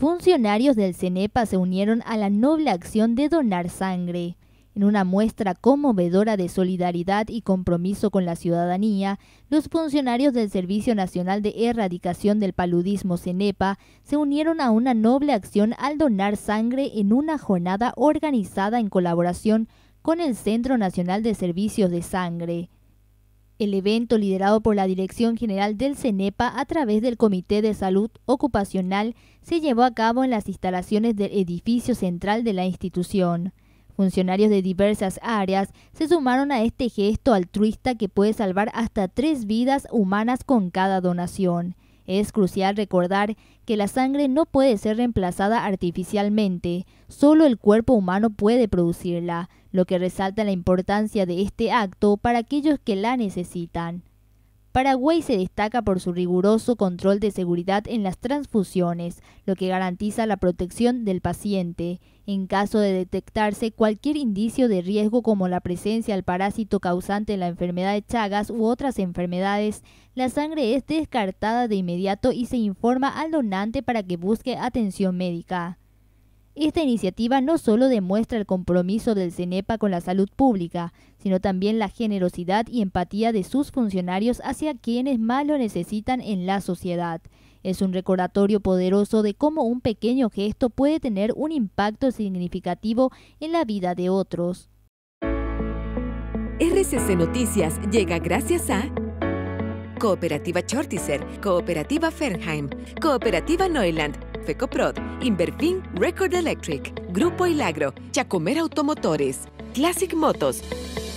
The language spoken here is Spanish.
Funcionarios del CENEPA se unieron a la noble acción de donar sangre. En una muestra conmovedora de solidaridad y compromiso con la ciudadanía, los funcionarios del Servicio Nacional de Erradicación del Paludismo CENEPA se unieron a una noble acción al donar sangre en una jornada organizada en colaboración con el Centro Nacional de Servicios de Sangre. El evento, liderado por la Dirección General del CENEPA a través del Comité de Salud Ocupacional, se llevó a cabo en las instalaciones del edificio central de la institución. Funcionarios de diversas áreas se sumaron a este gesto altruista que puede salvar hasta tres vidas humanas con cada donación. Es crucial recordar que la sangre no puede ser reemplazada artificialmente, solo el cuerpo humano puede producirla, lo que resalta la importancia de este acto para aquellos que la necesitan. Paraguay se destaca por su riguroso control de seguridad en las transfusiones, lo que garantiza la protección del paciente. En caso de detectarse cualquier indicio de riesgo como la presencia del parásito causante la enfermedad de Chagas u otras enfermedades, la sangre es descartada de inmediato y se informa al donante para que busque atención médica. Esta iniciativa no solo demuestra el compromiso del CENEPA con la salud pública, sino también la generosidad y empatía de sus funcionarios hacia quienes más lo necesitan en la sociedad. Es un recordatorio poderoso de cómo un pequeño gesto puede tener un impacto significativo en la vida de otros. RCC Noticias llega gracias a Cooperativa Chortizer, Cooperativa Fernheim, Cooperativa Neuland, FECOPROD, Inverfin, Record Electric, Grupo Ilagro, CHACOMER Automotores, Classic Motos.